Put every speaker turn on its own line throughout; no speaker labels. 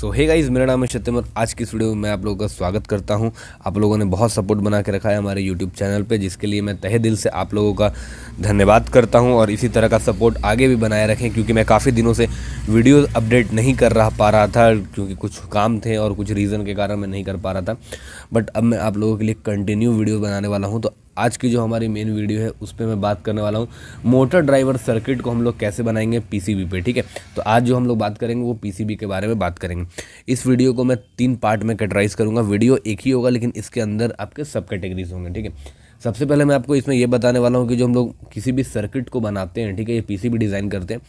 सो hey guys मेरा नाम है सत्यम और आज की इस वीडियो में मैं आप लोगों का स्वागत करता हूं आप लोगों ने बहुत सपोर्ट बना के रखा है हमारे यूट्यूब चैनल पे जिसके लिए मैं तहे दिल से आप लोगों का धन्यवाद करता हूं और इसी तरह का सपोर्ट आगे भी बनाए रखें क्योंकि मैं काफ़ी दिनों से वीडियो अपडेट नहीं कर रहा पा रहा था क्योंकि कुछ काम थे और कुछ रीज़न के कारण मैं नहीं कर पा रहा था बट अब मैं आप लोगों के लिए कंटिन्यू वीडियो बनाने वाला हूँ तो आज की जो हमारी मेन वीडियो है उस पर मैं बात करने वाला हूँ मोटर ड्राइवर सर्किट को हम लोग कैसे बनाएंगे पीसीबी पे ठीक है तो आज जो हम लोग बात करेंगे वो पीसीबी के बारे में बात करेंगे इस वीडियो को मैं तीन पार्ट में कैटराइज करूँगा वीडियो एक ही होगा लेकिन इसके अंदर आपके सब कैटेगरीज होंगे ठीक है सबसे पहले मैं आपको इसमें यह बताने वाला हूँ कि जो हम लोग किसी भी सर्किट को बनाते हैं ठीक है ये पी डिज़ाइन करते हैं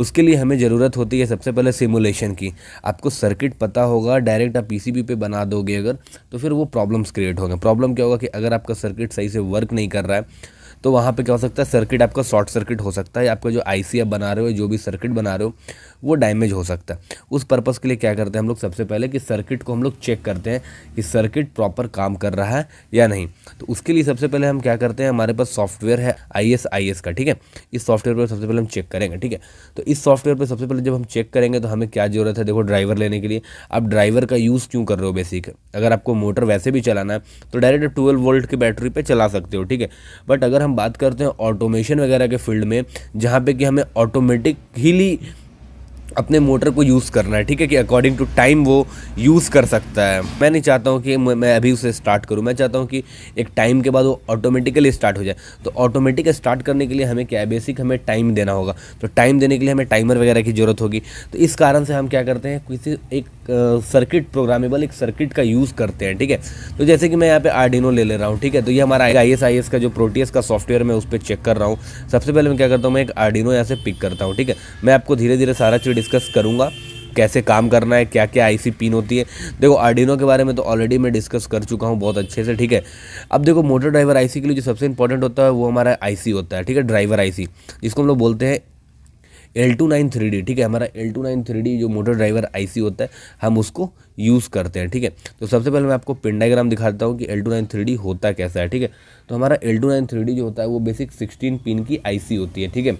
उसके लिए हमें ज़रूरत होती है सबसे पहले सिमुलेशन की आपको सर्किट पता होगा डायरेक्ट आप पीसीबी पे बना दोगे अगर तो फिर वो प्रॉब्लम्स क्रिएट होंगे प्रॉब्लम क्या होगा कि अगर आपका सर्किट सही से वर्क नहीं कर रहा है तो वहाँ पे क्या हो सकता है सर्किट आपका शॉर्ट सर्किट हो सकता है आपका जो सी आप बना रहे हो जो भी सर्किट बना रहे हो वो डैमेज हो सकता है उस पर्पज़ के लिए क्या करते हैं हम लोग सबसे पहले कि सर्किट को हम लोग चेक करते हैं कि सर्किट प्रॉपर काम कर रहा है या नहीं तो उसके लिए सबसे पहले हम क्या करते हैं हमारे पास सॉफ्टवेयर है आई एस का ठीक है इस सॉफ्टवेयर पर सबसे पहले हम चेक करेंगे ठीक है तो इस सॉफ्टवेयर पर सबसे पहले जब हम चेक करेंगे तो हमें क्या ज़रूरत है देखो ड्राइवर लेने के लिए आप ड्राइवर का यूज़ क्यों कर रहे हो बेसिक अगर आपको मोटर वैसे भी चलाना है तो डायरेक्ट ट्वेल्व वोल्ट की बैटरी पर चला सकते हो ठीक है बट अगर हम हम बात करते हैं ऑटोमेशन वगैरह के फील्ड में जहाँ पे कि हमें ऑटोमेटिकली अपने मोटर को यूज़ करना है ठीक है कि अकॉर्डिंग टू टाइम वो यूज़ कर सकता है मैं नहीं चाहता हूँ कि मैं अभी उसे स्टार्ट करूँ मैं चाहता हूँ कि एक टाइम के बाद वो ऑटोमेटिकली स्टार्ट हो जाए तो ऑटोमेटिक स्टार्ट करने के लिए हमें क्या है बेसिक हमें टाइम देना होगा तो टाइम देने के लिए हमें टाइमर वगैरह की ज़रूरत होगी तो इस कारण से हम क्या करते हैं किसी एक सर्किट प्रोग्रामेबल एक सर्किट का यूज़ करते हैं ठीक है तो जैसे कि मैं यहाँ पर आर्डिनो ले ले रहा हूँ ठीक है तो ये हमारा आई एस का जो प्रोटीएस का सॉफ्टवेयर मैं उस पर चेक कर रहा हूँ सबसे पहले मैं क्या करता हूँ मैं एक आर्डिनो यहाँ से पिक करता हूँ ठीक है मैं आपको धीरे धीरे सारा चीज़ डिस्कस करूँगा कैसे काम करना है क्या क्या आईसी पिन होती है देखो आर्डिनो के बारे में तो ऑलरेडी मैं डिस्कस कर चुका हूँ बहुत अच्छे से ठीक है अब देखो मोटर ड्राइवर आईसी के लिए जो सबसे इंपॉर्टेंट होता है वो हमारा आईसी होता है ठीक है ड्राइवर आईसी जिसको हम लोग बोलते हैं L two nine three D ठीक है हमारा L two nine three D जो मोटर ड्राइवर आई सी होता है हम उसको यूज़ करते हैं ठीक है तो सबसे पहले मैं आपको पिन डायग्राम दिखाता हूँ कि L two nine three D होता कैसा है ठीक है तो हमारा L two nine three D जो होता है वो बेसिक सिक्सटीन पिन की आई सी होती है ठीक है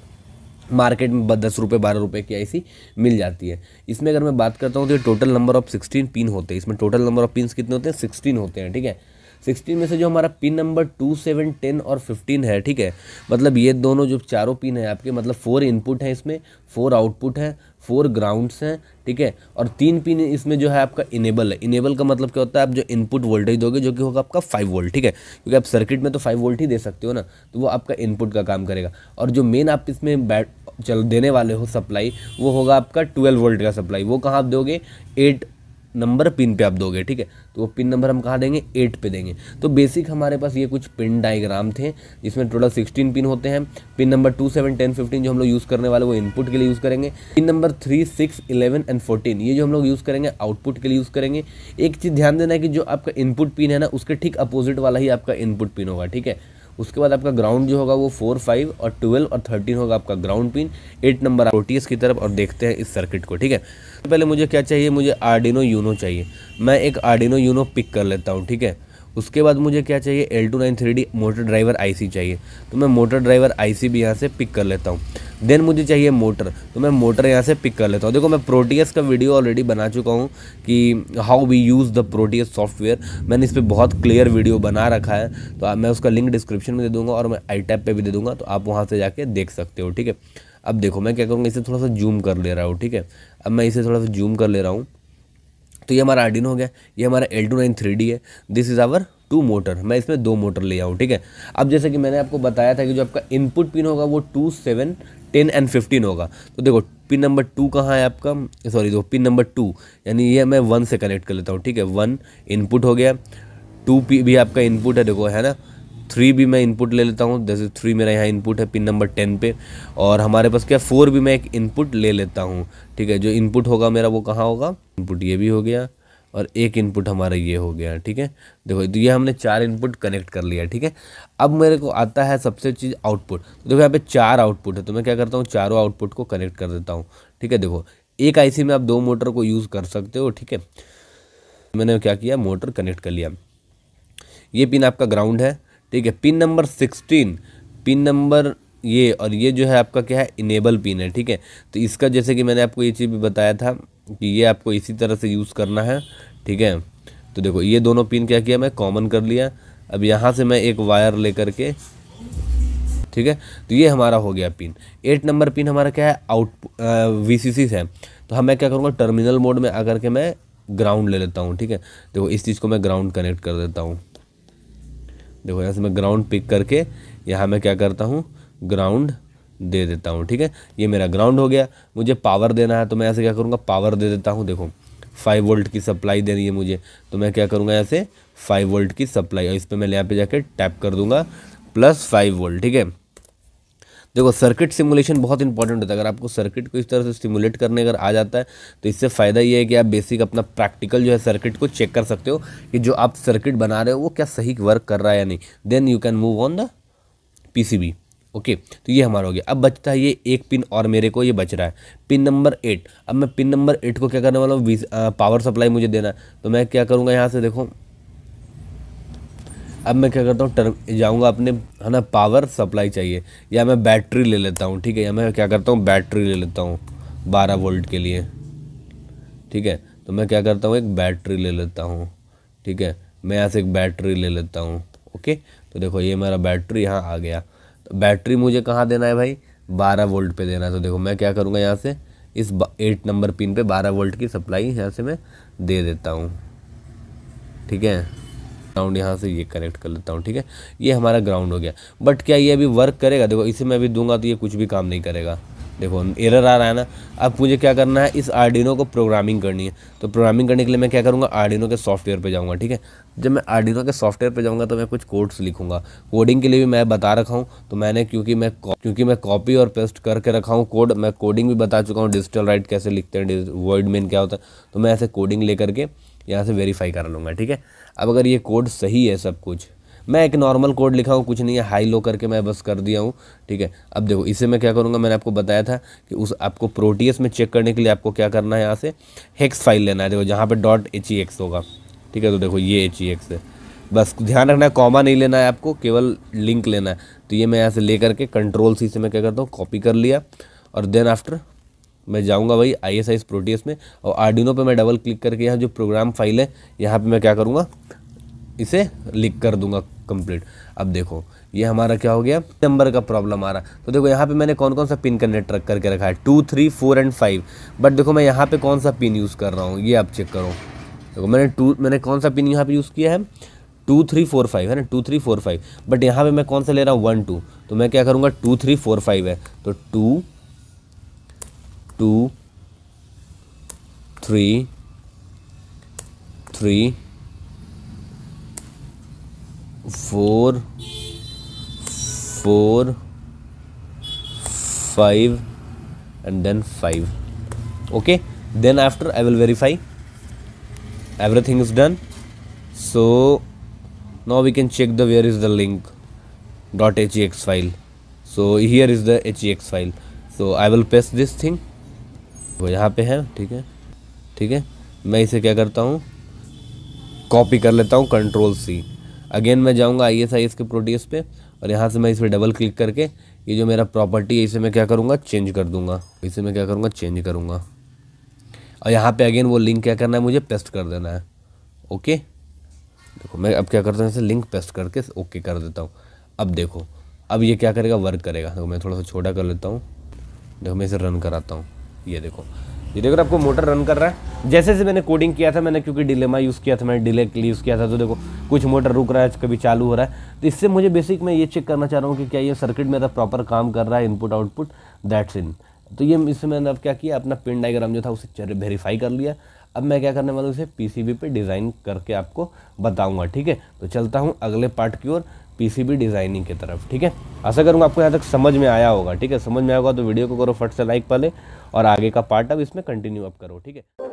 मार्केट में दस रुपये बारह रुपये की आईसी मिल जाती है इसमें अगर मैं बात करता हूँ तो ये total number of sixteen pin होते हैं इसमें टोटल नंबर ऑफ पिन कितने होते हैं सिक्सटीन होते हैं ठीक है सिक्सटीन में से जो हमारा pin number two seven ten और फिफ्टीन है ठीक है मतलब ये दोनों जो चारों पिन है आपके मतलब फोर इनपुट हैं इसमें फोर आउटपुट हैं फोर ग्राउंड्स हैं ठीक है और तीन पिन इसमें जो है आपका इनेबल है इनेबल का मतलब क्या होता है आप जो इनपुट वोल्टेज दोगे जो कि होगा आपका फाइव वोल्ट ठीक है क्योंकि आप सर्किट में तो फाइव वोल्ट ही दे सकते हो ना तो वो आपका इनपुट का काम करेगा और जो मेन आप इसमें बैट चल देने वाले हो सप्लाई वो होगा आपका ट्वेल्व वोल्ट का सप्लाई वो कहाँ आप दोगे एट नंबर पिन पे आप दोगे ठीक है तो वो पिन नंबर हम कहाँ देंगे एट पे देंगे तो बेसिक हमारे पास ये कुछ पिन डायग्राम थे जिसमें टोटल सिक्सटीन पिन होते हैं pin number two seven ten fifteen जो हम लोग यूज़ करने वाले वो इनपुट के लिए यूज़ करेंगे pin number three six eleven and fourteen ये जो हम लोग यूज़ करेंगे आउटपुट के लिए यूज़ करेंगे एक चीज़ ध्यान देना है कि जो आपका इनपुट पिन है ना उसके ठीक अपोजिट वाला ही आपका इनपुट पिन होगा ठीक है उसके बाद आपका ग्राउंड जो होगा वो फोर फाइव और ट्वेल्व और थर्टीन होगा आपका ground pin eight number T की तरफ और देखते हैं इस सर्किट को ठीक है पहले मुझे क्या चाहिए मुझे आर्डिनो यूनो चाहिए मैं एक आर्डिनो यूनो पिक कर लेता हूँ ठीक है उसके बाद मुझे क्या चाहिए L two nine three D motor driver IC चाहिए तो मैं मोटर ड्राइवर आईसी भी यहाँ से पिक कर लेता हूँ देन मुझे चाहिए मोटर तो मैं मोटर यहाँ से पिक कर लेता हूँ देखो मैं प्रोटीएस का वीडियो ऑलरेडी बना चुका हूँ कि how we use the Proteus software मैंने इस पर बहुत क्लियर वीडियो बना रखा है तो मैं उसका लिंक डिस्क्रिप्शन में दे दूँगा और मैं आई टैप पर भी दे दूँगा तो आप वहाँ से जाके देख सकते हो ठीक है अब देखो मैं क्या करूँगा इसे थोड़ा सा जूम कर ले रहा हूँ ठीक है अब मैं इसे थोड़ा सा जूम कर ले रहा हूँ तो ये हमारा आर्डिन हो गया ये हमारा L two nine three D है this is our two motor मैं इसमें दो मोटर ले आऊँ ठीक है अब जैसे कि मैंने आपको बताया था कि जो आपका इनपुट पिन होगा वो two seven ten and fifteen होगा तो देखो पिन नंबर टू कहाँ है आपका सॉरी दो पिन नंबर टू यानी ये मैं वन से कनेक्ट कर लेता हूँ ठीक है वन इनपुट हो गया टू पी भी आपका इनपुट है देखो है ना थ्री भी मैं इनपुट ले लेता हूँ जैसे थ्री मेरा यहाँ इनपुट है पिन नंबर टेन पे और हमारे पास क्या फोर भी मैं एक इनपुट ले लेता हूँ ठीक है जो इनपुट होगा मेरा वो कहाँ होगा इनपुट ये भी हो गया और एक इनपुट हमारा ये हो गया ठीक है देखो तो ये हमने चार इनपुट कनेक्ट कर लिया ठीक है अब मेरे को आता है सबसे चीज़ आउटपुट तो देखो यहाँ पे चार आउटपुट है तो मैं क्या करता हूँ चारों आउटपुट को कनेक्ट कर देता हूँ ठीक है देखो एक आईसी में आप दो मोटर को यूज़ कर सकते हो ठीक है मैंने क्या किया मोटर कनेक्ट कर लिया ये पिन आपका ग्राउंड है ठीक है pin number sixteen pin number ये और ये जो है आपका क्या है इनेबल पिन है ठीक है तो इसका जैसे कि मैंने आपको ये चीज़ भी बताया था कि ये आपको इसी तरह से यूज़ करना है ठीक है तो देखो ये दोनों पिन क्या किया मैं कॉमन कर लिया अब यहाँ से मैं एक वायर लेकर के ठीक है तो ये हमारा हो गया पिन एट नंबर पिन हमारा क्या है आउट वी सी सी है तो हम मैं क्या करूँगा टर्मिनल मोड में आकर के मैं ग्राउंड ले लेता हूँ ठीक है देखो इस चीज़ को मैं ग्राउंड कनेक्ट कर देता हूँ देखो यहाँ से मैं ग्राउंड पिक करके यहाँ मैं क्या करता हूँ ग्राउंड दे देता हूँ ठीक है ये मेरा ग्राउंड हो गया मुझे पावर देना है तो मैं ऐसे क्या करूँगा पावर दे देता हूँ देखो फाइव वोल्ट की सप्लाई देनी है मुझे तो मैं क्या करूँगा ऐसे फाइव वोल्ट की सप्लाई और इस पर मैं यहाँ पे जाके टैप कर दूंगा प्लस फाइव वोल्ट ठीक है देखो सर्किट सिमुलेशन बहुत इंपॉर्टेंट होता है अगर आपको सर्किट को इस तरह से सिमुलेट करने अगर आ जाता है तो इससे फ़ायदा ये है कि आप बेसिक अपना प्रैक्टिकल जो है सर्किट को चेक कर सकते हो कि जो आप सर्किट बना रहे हो वो क्या सही वर्क कर रहा है या नहीं then you can move on the P okay तो ये हमारा हो गया अब बचता है ये एक पिन और मेरे को ये बच रहा है पिन नंबर एट अब मैं पिन नंबर एट को क्या करने वाला हूँ पावर सप्लाई मुझे देना है तो मैं क्या करूँगा यहाँ से देखो अब मैं क्या करता हूँ टर्म जाऊँगा अपने है ना पावर सप्लाई चाहिए या मैं बैटरी ले लेता हूँ ठीक है या मैं क्या करता हूँ बैटरी ले लेता हूँ बारह वोल्ट के लिए ठीक है तो मैं क्या करता हूँ एक बैटरी ले लेता हूँ ठीक है मैं यहाँ से एक बैटरी ले लेता हूँ ओके तो देखो ये मेरा बैटरी यहाँ आ गया तो बैटरी मुझे कहाँ देना है भाई बारह वोल्ट पे देना है तो देखो मैं क्या करूँगा यहाँ से इस एट नंबर पिन पे बारह वोल्ट की सप्लाई यहाँ से मैं दे देता हूँ ठीक है ग्राउंड यहाँ से ये कनेक्ट कर लेता हूँ ठीक है ये हमारा ग्राउंड हो गया बट क्या ये अभी वर्क करेगा देखो इसे मैं अभी दूंगा तो ये कुछ भी काम नहीं करेगा देखो एरर आ रहा है ना अब मुझे क्या करना है इस आर्डिनो को प्रोग्रामिंग करनी है तो प्रोग्रामिंग करने के लिए मैं क्या करूँगा आर्डिनो के सॉफ्टवेयर पे जाऊँगा ठीक है जब मैं आर्डिनो के सॉफ्टवेयर पे जाऊँगा तो मैं कुछ कोड्स लिखूँगा कोडिंग के लिए भी मैं बता रखा हूँ तो मैंने क्योंकि मैं क्योंकि मैं कॉपी और पेस्ट करके रखा हूँ कोड मैं कोडिंग भी बता चुका हूँ डिजिटल राइट कैसे लिखते हैं वर्ड मेन क्या होता है तो मैं ऐसे कोडिंग ले करके यहाँ से वेरीफाई कर लूँगा ठीक है अब अगर ये कोड सही है सब कुछ मैं एक नॉर्मल कोड लिखा हूँ कुछ नहीं है हाई लो करके मैं बस कर दिया हूँ ठीक है अब देखो इसे मैं क्या करूँगा मैंने आपको बताया था कि उस आपको प्रोटीएस में चेक करने के लिए आपको क्या करना है यहाँ से हेक्स फाइल लेना है देखो जहाँ पर डॉट एच ई एक्स होगा ठीक है तो देखो ये एच ई एक्स है बस ध्यान रखना है कॉमा नहीं लेना है आपको केवल लिंक लेना है तो ये मैं यहाँ से ले करके कंट्रोल सी से मैं क्या करता हूँ कॉपी कर लिया और देन आफ्टर मैं जाऊंगा भाई I S I S Proteus में और आर्डिनो पे मैं डबल क्लिक करके यहाँ जो प्रोग्राम फाइल है यहाँ पे मैं क्या करूँगा इसे लिख कर दूंगा कंप्लीट अब देखो ये हमारा क्या हो गया नंबर का प्रॉब्लम आ रहा तो देखो यहाँ पे मैंने कौन कौन सा पिन कनेक्ट रख करके रखा है two three four and five but देखो मैं यहाँ पर कौन सा पिन यूज़ कर रहा हूँ ये आप चेक करो देखो मैंने टू मैंने कौन सा पिन यहाँ पे यूज़ किया है टू थ्री फोर फाइव है ना two three four five but यहाँ पर मैं कौन सा ले रहा हूँ वन टू तो मैं क्या करूँगा टू थ्री फोर फाइव है तो two 2 3 4 5 and then 5 okay then after I will verify everything is done so now we can check the where is the link .dot .hex file so here is the hex file so I will paste this thing वो यहाँ पे है ठीक है ठीक है मैं इसे क्या करता हूँ कॉपी कर लेता हूँ कंट्रोल सी अगेन मैं जाऊँगा आई एस आई एस के प्रोड्यूस पे और यहाँ से मैं इस पर डबल क्लिक करके ये जो मेरा प्रॉपर्टी है इसे मैं क्या करूँगा चेंज कर दूँगा इसे मैं क्या करूँगा चेंज करूँगा और यहाँ पे अगेन वो लिंक क्या करना है मुझे पेस्ट कर देना है ओके देखो मैं अब क्या करता हूँ इसे लिंक पेस्ट करके ओके कर देता हूँ अब देखो अब ये क्या करेगा वर्क करेगा देखो मैं थोड़ा सा छोटा कर लेता हूँ देखो मैं इसे रन कराता हूँ ये देखो ये देखो आपको मोटर रन कर रहा है जैसे जैसे मैंने कोडिंग किया था मैंने क्योंकि डिले में यूज़ किया था मैंने डिले के लिए यूज़ किया था तो देखो कुछ मोटर रुक रहा है कभी चालू हो रहा है तो इससे मुझे बेसिक मैं ये चेक करना चाह रहा हूँ कि क्या ये सर्किट मेरा प्रॉपर काम कर रहा है इनपुट आउटपुट दैट्स इन तो ये इससे मैंने अब क्या किया अपना पिन डाइग्राम जो था उसे वेरीफाई कर लिया अब मैं क्या करने वाला हूँ उसे पीसीबी पे डिज़ाइन करके आपको बताऊंगा ठीक है तो चलता हूँ अगले पार्ट की ओर पीसीबी डिज़ाइनिंग की तरफ ठीक है आशा करूँगा आपको यहाँ तक समझ में आया होगा ठीक है समझ में आया होगा तो वीडियो को करो फट से लाइक पहले और आगे का पार्ट अब इसमें कंटिन्यू अप करो ठीक है